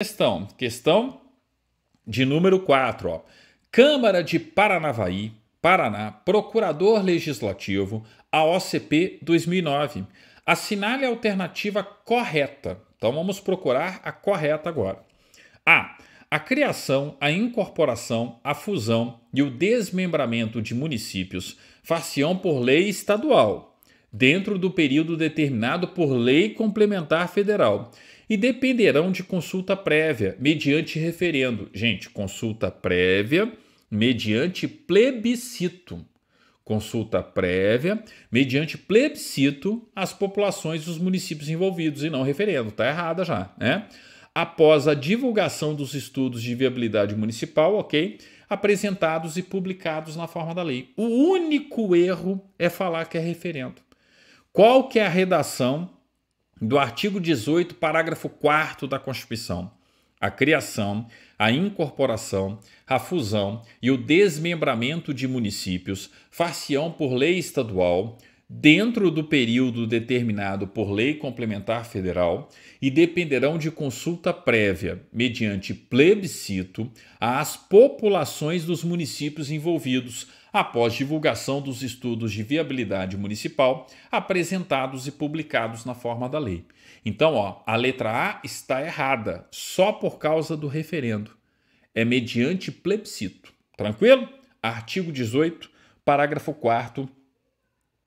questão. Questão de número 4. Ó. Câmara de Paranavaí, Paraná, Procurador Legislativo, a OCP 2009. Assinale a alternativa correta. Então vamos procurar a correta agora. A. A criação, a incorporação, a fusão e o desmembramento de municípios far-se-ão por lei estadual, dentro do período determinado por lei complementar federal e dependerão de consulta prévia, mediante referendo. Gente, consulta prévia mediante plebiscito. Consulta prévia mediante plebiscito às populações dos municípios envolvidos e não referendo. Tá errada já, né? Após a divulgação dos estudos de viabilidade municipal, ok? Apresentados e publicados na forma da lei. O único erro é falar que é referendo. Qual que é a redação do artigo 18, parágrafo 4 da Constituição. A criação, a incorporação, a fusão e o desmembramento de municípios far-se-ão por lei estadual, dentro do período determinado por lei complementar federal e dependerão de consulta prévia, mediante plebiscito, às populações dos municípios envolvidos, após divulgação dos estudos de viabilidade municipal apresentados e publicados na forma da lei. Então, ó, a letra A está errada, só por causa do referendo. É mediante plebiscito. Tranquilo? Artigo 18, parágrafo 4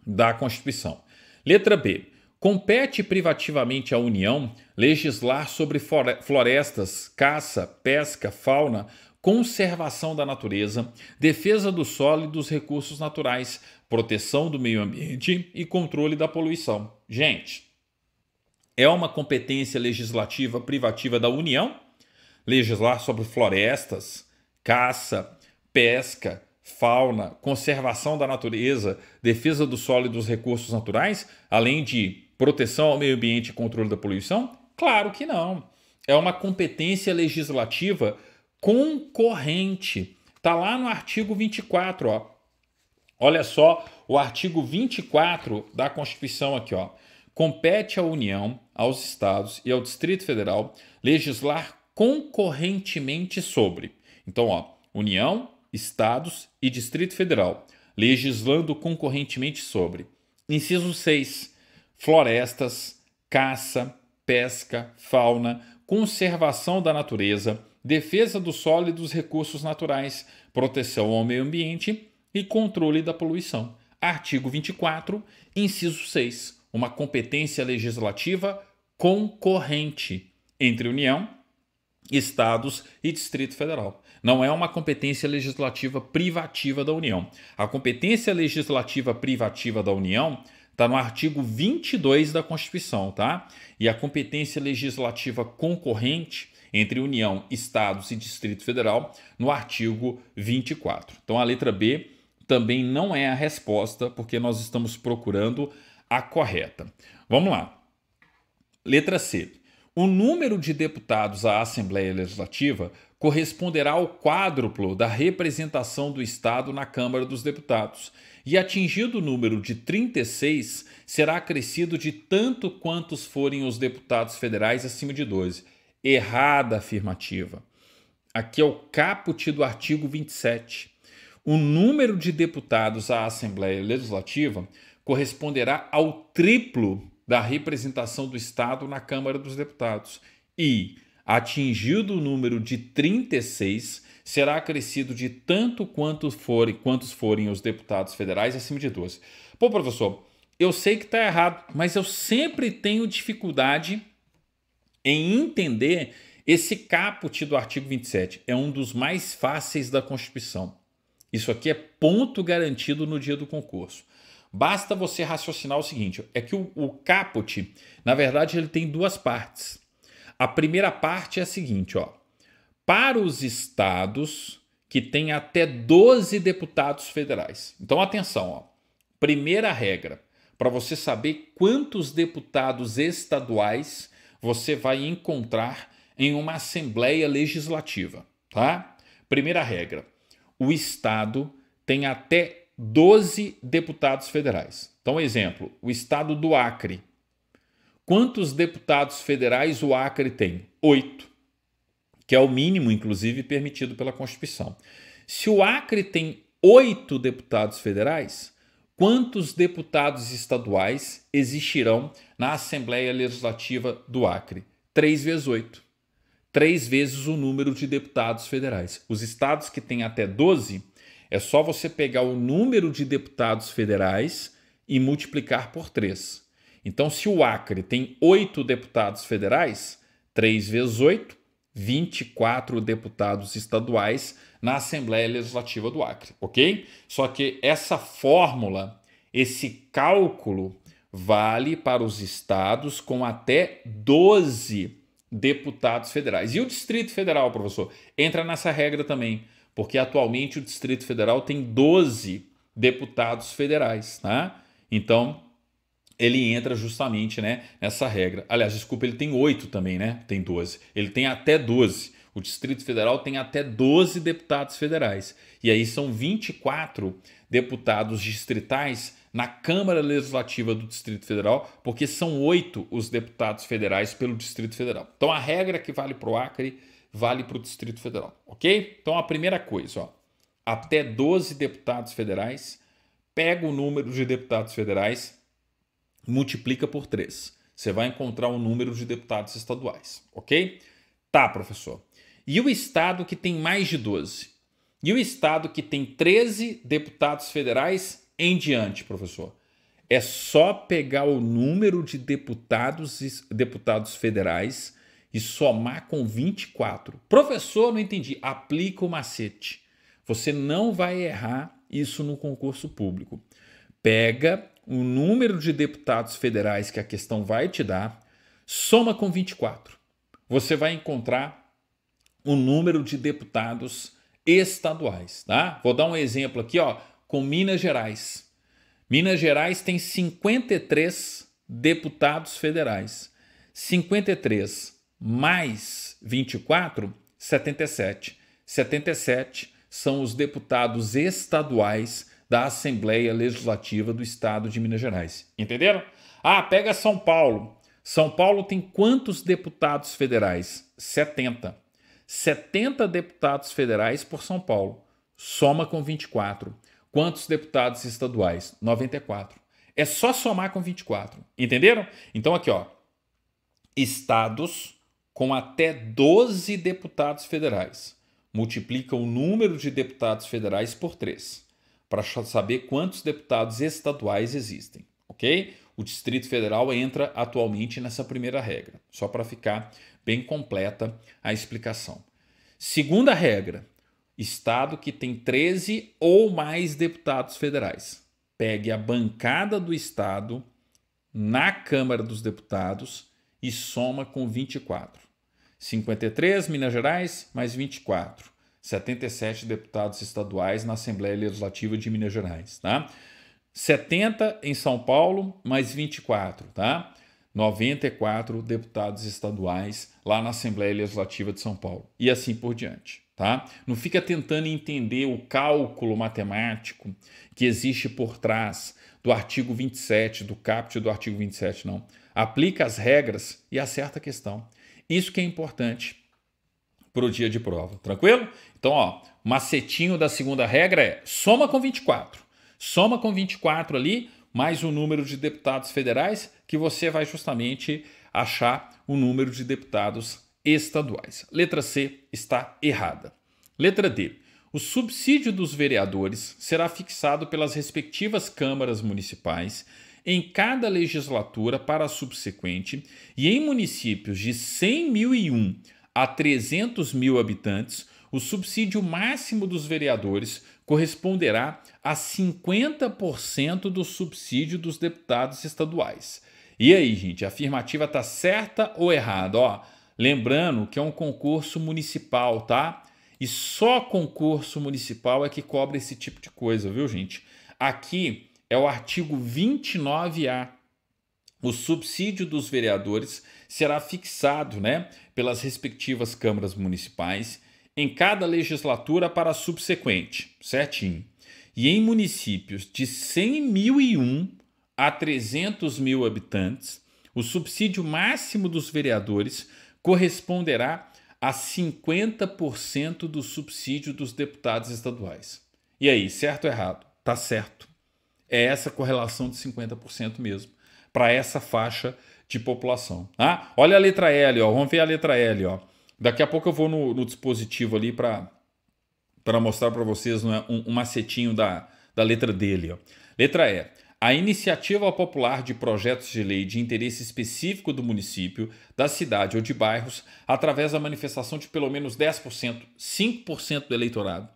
da Constituição. Letra B. Compete privativamente à União legislar sobre florestas, caça, pesca, fauna, conservação da natureza, defesa do solo e dos recursos naturais, proteção do meio ambiente e controle da poluição. Gente, é uma competência legislativa privativa da União legislar sobre florestas, caça, pesca, fauna, conservação da natureza, defesa do solo e dos recursos naturais, além de proteção ao meio ambiente e controle da poluição? Claro que não. É uma competência legislativa concorrente. Tá lá no artigo 24, ó. Olha só o artigo 24 da Constituição aqui, ó. Compete à União, aos estados e ao Distrito Federal legislar concorrentemente sobre. Então, ó, União, estados e Distrito Federal legislando concorrentemente sobre. Inciso 6. Florestas, caça, pesca, fauna, conservação da natureza, defesa do solo e dos recursos naturais, proteção ao meio ambiente e controle da poluição. Artigo 24, inciso 6. Uma competência legislativa concorrente entre União, Estados e Distrito Federal. Não é uma competência legislativa privativa da União. A competência legislativa privativa da União Está no artigo 22 da Constituição, tá? E a competência legislativa concorrente entre União, Estados e Distrito Federal no artigo 24. Então, a letra B também não é a resposta, porque nós estamos procurando a correta. Vamos lá. Letra C. O número de deputados à Assembleia Legislativa corresponderá ao quádruplo da representação do Estado na Câmara dos Deputados, e atingido o número de 36, será acrescido de tanto quantos forem os deputados federais acima de 12. Errada afirmativa. Aqui é o caput do artigo 27. O número de deputados à Assembleia Legislativa corresponderá ao triplo da representação do Estado na Câmara dos Deputados e, atingido o número de 36, será acrescido de tanto quanto forem, quantos forem os deputados federais acima de 12. Pô, professor, eu sei que está errado, mas eu sempre tenho dificuldade em entender esse caput do artigo 27. É um dos mais fáceis da Constituição. Isso aqui é ponto garantido no dia do concurso. Basta você raciocinar o seguinte: é que o, o caput, na verdade, ele tem duas partes. A primeira parte é a seguinte, ó. Para os estados que têm até 12 deputados federais. Então atenção, ó. Primeira regra, para você saber quantos deputados estaduais você vai encontrar em uma assembleia legislativa, tá? Primeira regra: o estado tem até 12 deputados federais. Então, exemplo, o estado do Acre. Quantos deputados federais o Acre tem? Oito, que é o mínimo, inclusive, permitido pela Constituição. Se o Acre tem oito deputados federais, quantos deputados estaduais existirão na Assembleia Legislativa do Acre? 3 vezes 8. 3 vezes o número de deputados federais. Os estados que têm até 12, é só você pegar o número de deputados federais e multiplicar por 3. Então, se o Acre tem 8 deputados federais, 3 vezes 8, 24 deputados estaduais na Assembleia Legislativa do Acre, ok? Só que essa fórmula, esse cálculo, vale para os estados com até 12 deputados federais. E o Distrito Federal, professor, entra nessa regra também, porque atualmente o Distrito Federal tem 12 deputados federais, tá? Então, ele entra justamente né, nessa regra. Aliás, desculpa, ele tem 8 também, né? Tem 12. Ele tem até 12. O Distrito Federal tem até 12 deputados federais. E aí são 24 deputados distritais na Câmara Legislativa do Distrito Federal, porque são oito os deputados federais pelo Distrito Federal. Então a regra que vale para o Acre vale para o Distrito Federal, ok? Então a primeira coisa, ó, até 12 deputados federais, pega o número de deputados federais, multiplica por 3. Você vai encontrar o número de deputados estaduais, ok? Tá, professor. E o estado que tem mais de 12? E o estado que tem 13 deputados federais em diante, professor? É só pegar o número de deputados, deputados federais e somar com 24. Professor, não entendi. Aplica o macete. Você não vai errar isso no concurso público. Pega o número de deputados federais que a questão vai te dar, soma com 24. Você vai encontrar o número de deputados estaduais, tá? Vou dar um exemplo aqui, ó, com Minas Gerais. Minas Gerais tem 53 deputados federais. 53 mais 24, 77. 77 são os deputados estaduais da Assembleia Legislativa do Estado de Minas Gerais. Entenderam? Ah, pega São Paulo. São Paulo tem quantos deputados federais? 70. 70 deputados federais por São Paulo, soma com 24. Quantos deputados estaduais? 94. É só somar com 24. Entenderam? Então aqui, ó. Estados com até 12 deputados federais. Multiplica o número de deputados federais por 3, para saber quantos deputados estaduais existem, OK? O Distrito Federal entra atualmente nessa primeira regra, só para ficar bem completa a explicação. Segunda regra: Estado que tem 13 ou mais deputados federais. Pegue a bancada do Estado na Câmara dos Deputados e soma com 24. 53 Minas Gerais, mais 24. 77 deputados estaduais na Assembleia Legislativa de Minas Gerais. Tá? 70 em São Paulo, mais 24, tá? 94 deputados estaduais lá na Assembleia Legislativa de São Paulo e assim por diante, tá? Não fica tentando entender o cálculo matemático que existe por trás do artigo 27, do caput do artigo 27, não. Aplica as regras e acerta a questão. Isso que é importante para o dia de prova, tranquilo? Então, ó, macetinho da segunda regra é soma com 24. Soma com 24 ali, mais o número de deputados federais, que você vai justamente achar o número de deputados estaduais. Letra C está errada. Letra D. O subsídio dos vereadores será fixado pelas respectivas câmaras municipais em cada legislatura para a subsequente e em municípios de 100.001 a 300 mil habitantes, o subsídio máximo dos vereadores corresponderá a 50% do subsídio dos deputados estaduais. E aí, gente, a afirmativa está certa ou errada? Ó, lembrando que é um concurso municipal, tá? E só concurso municipal é que cobra esse tipo de coisa, viu, gente? Aqui é o artigo 29A. O subsídio dos vereadores será fixado, né, pelas respectivas câmaras municipais em cada legislatura para a subsequente, certinho. E em municípios de 100.001 a 300 mil habitantes, o subsídio máximo dos vereadores corresponderá a 50% do subsídio dos deputados estaduais. E aí, certo ou errado? Tá certo. É essa correlação de 50% mesmo, para essa faixa de população. Ah, olha a letra L, ó. vamos ver a letra L. Ó. Daqui a pouco eu vou no, no dispositivo ali para mostrar para vocês né, um, um macetinho da, da letra dele. Ó. Letra E. A iniciativa popular de projetos de lei de interesse específico do município, da cidade ou de bairros, através da manifestação de pelo menos 10%, 5% do eleitorado.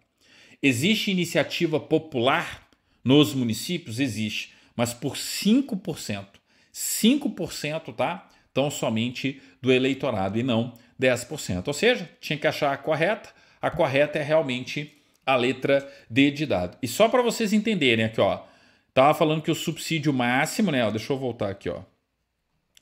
Existe iniciativa popular nos municípios? Existe, mas por 5%. 5%, tá? então somente do eleitorado e não 10%. Ou seja, tinha que achar a correta. A correta é realmente a letra D de dado. E só para vocês entenderem aqui, ó, tava falando que o subsídio máximo, né, ó, deixa eu voltar aqui, ó.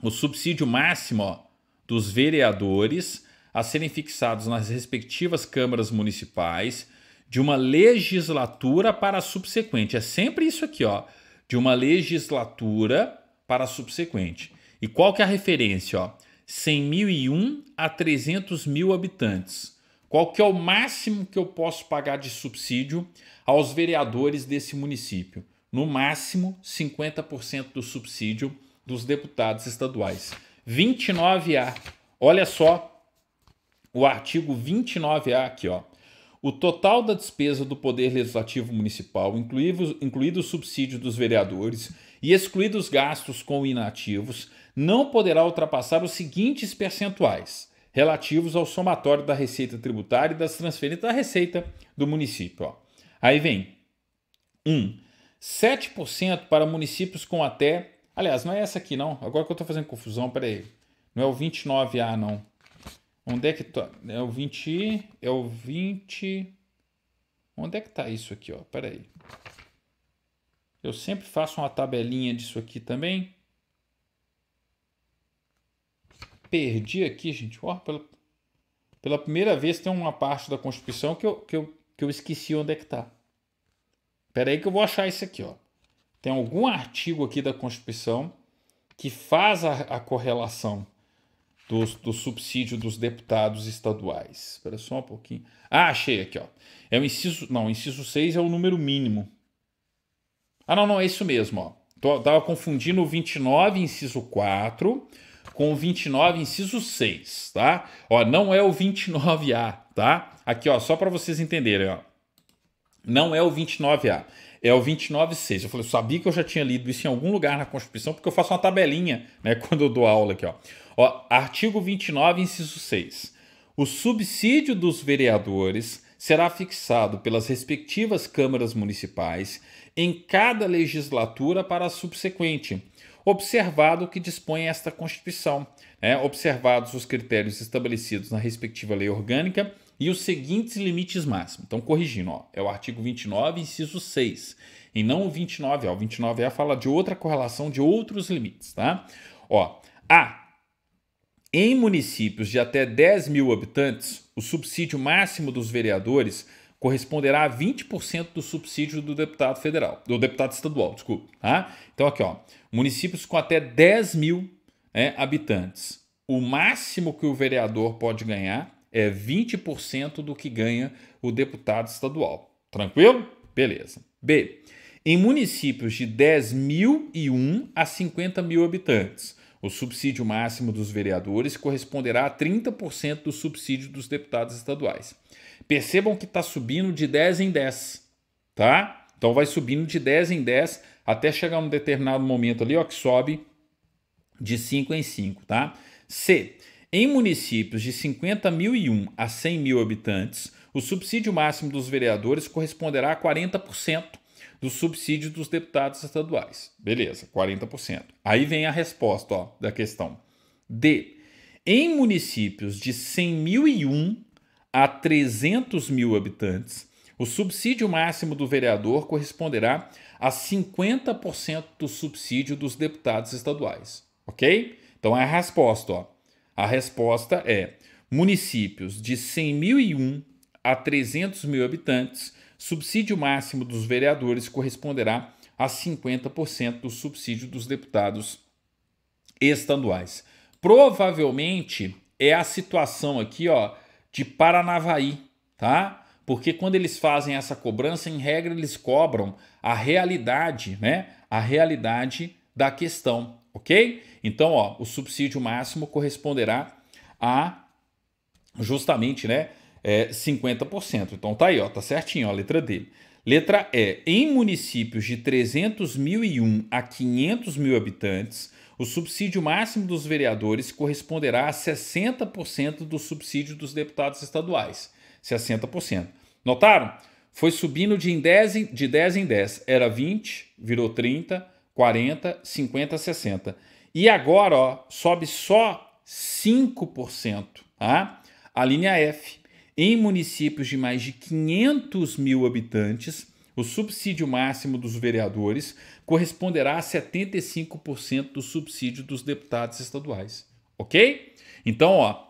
O subsídio máximo, ó, dos vereadores a serem fixados nas respectivas câmaras municipais de uma legislatura para a subsequente. É sempre isso aqui, ó, de uma legislatura para a subsequente. E qual que é a referência, ó? 100.001 a 300 mil habitantes. Qual que é o máximo que eu posso pagar de subsídio aos vereadores desse município? No máximo 50% do subsídio dos deputados estaduais. 29A. Olha só o artigo 29A aqui, ó. O total da despesa do Poder Legislativo Municipal, incluído, incluído o subsídio dos vereadores e excluídos gastos com inativos, não poderá ultrapassar os seguintes percentuais, relativos ao somatório da receita tributária e das transferências da receita do município. Ó. Aí vem 1. Um, 7% para municípios com até. Aliás, não é essa aqui, não. Agora que eu estou fazendo confusão, peraí. Não é o 29A, não. Onde é que tá? É o 20. É o 20. Onde é que tá isso aqui, ó? Pera aí. Eu sempre faço uma tabelinha disso aqui também. Perdi aqui, gente. Ó, pela, pela primeira vez tem uma parte da Constituição que eu, que eu, que eu esqueci onde é que tá. Pera aí que eu vou achar isso aqui, ó. Tem algum artigo aqui da Constituição que faz a, a correlação do, do subsídio dos deputados estaduais. Espera só um pouquinho. Ah, achei aqui, ó. É o inciso. Não, o inciso 6 é o número mínimo. Ah, não, não, é isso mesmo, ó. Estava tava confundindo o 29, inciso 4, com o 29, inciso 6, tá? Ó, não é o 29A, tá? Aqui, ó, só para vocês entenderem, ó. Não é o 29A, é o 29.6. Eu falei, eu sabia que eu já tinha lido isso em algum lugar na Constituição, porque eu faço uma tabelinha, né, quando eu dou aula aqui, ó. Ó, artigo 29, inciso 6. O subsídio dos vereadores será fixado pelas respectivas câmaras municipais em cada legislatura para a subsequente, observado o que dispõe esta Constituição, né? observados os critérios estabelecidos na respectiva lei orgânica e os seguintes limites máximos. Então, corrigindo, ó, é o artigo 29, inciso 6, e não o 29A. O 29A é fala de outra correlação de outros limites, tá? Ó, a em municípios de até 10 mil habitantes, o subsídio máximo dos vereadores corresponderá a 20% do subsídio do deputado federal, do deputado estadual, desculpa. Tá? Então, aqui, ó, municípios com até 10 mil né, habitantes. O máximo que o vereador pode ganhar é 20% do que ganha o deputado estadual. Tranquilo? Beleza. B. Em municípios de 10.001 a 50 mil habitantes, o subsídio máximo dos vereadores corresponderá a 30% do subsídio dos deputados estaduais. Percebam que está subindo de 10 em 10, tá? Então vai subindo de 10 em 10 até chegar um determinado momento ali, ó, que sobe de 5 em 5, tá? C. Em municípios de 50.001 a 100 mil habitantes, o subsídio máximo dos vereadores corresponderá a 40% do subsídio dos deputados estaduais. Beleza, 40%. Aí vem a resposta ó, da questão. D. Em municípios de 100.001 a 300 mil habitantes, o subsídio máximo do vereador corresponderá a 50% do subsídio dos deputados estaduais. Ok? Então é a resposta. Ó. A resposta é: municípios de 100.001 a 300 mil habitantes, subsídio máximo dos vereadores corresponderá a 50% do subsídio dos deputados estaduais. Provavelmente é a situação aqui, ó, de Paranavaí, tá? Porque quando eles fazem essa cobrança, em regra eles cobram a realidade, né? A realidade da questão, ok? Então, ó, o subsídio máximo corresponderá a justamente, né, é, 50%. Então tá aí, ó, tá certinho ó, a letra dele. Letra E. Em municípios de 300.001 a 500 mil habitantes, o subsídio máximo dos vereadores corresponderá a 60% do subsídio dos deputados estaduais. 60%. Notaram? Foi subindo de 10 em, 10 10. Era 20, virou 30, 40, 50, 60. E agora, ó, sobe só 5%. Tá? A linha F em municípios de mais de 500 mil habitantes, o subsídio máximo dos vereadores corresponderá a 75% do subsídio dos deputados estaduais. Ok? Então, ó,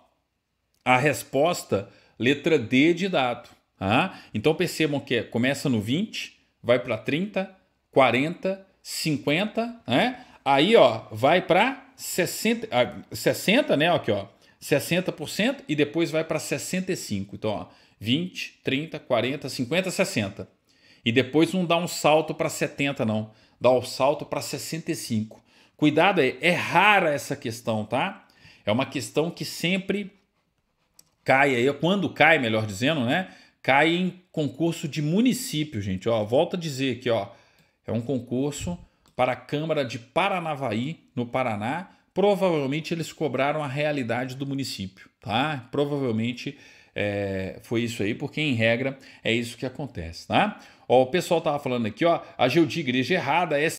a resposta, letra D de dado. Ah, então percebam que é, começa no 20, vai para 30, 40, 50, né? Aí, ó, vai para 60, 60, né? Aqui, ó. 60% e depois vai para 65%. Então, ó, 20, 30, 40, 50, 60. E depois não dá um salto para 70, não. Dá um salto para 65. Cuidado aí, é rara essa questão, tá? É uma questão que sempre cai aí, quando cai, melhor dizendo, né? Cai em concurso de município, gente. Ó, volta a dizer aqui, ó. É um concurso para a Câmara de Paranavaí, no Paraná, Provavelmente eles cobraram a realidade do município, tá? Provavelmente é, foi isso aí, porque em regra é isso que acontece, tá? Ó, o pessoal tava falando aqui, ó, a Geudi, igreja errada, é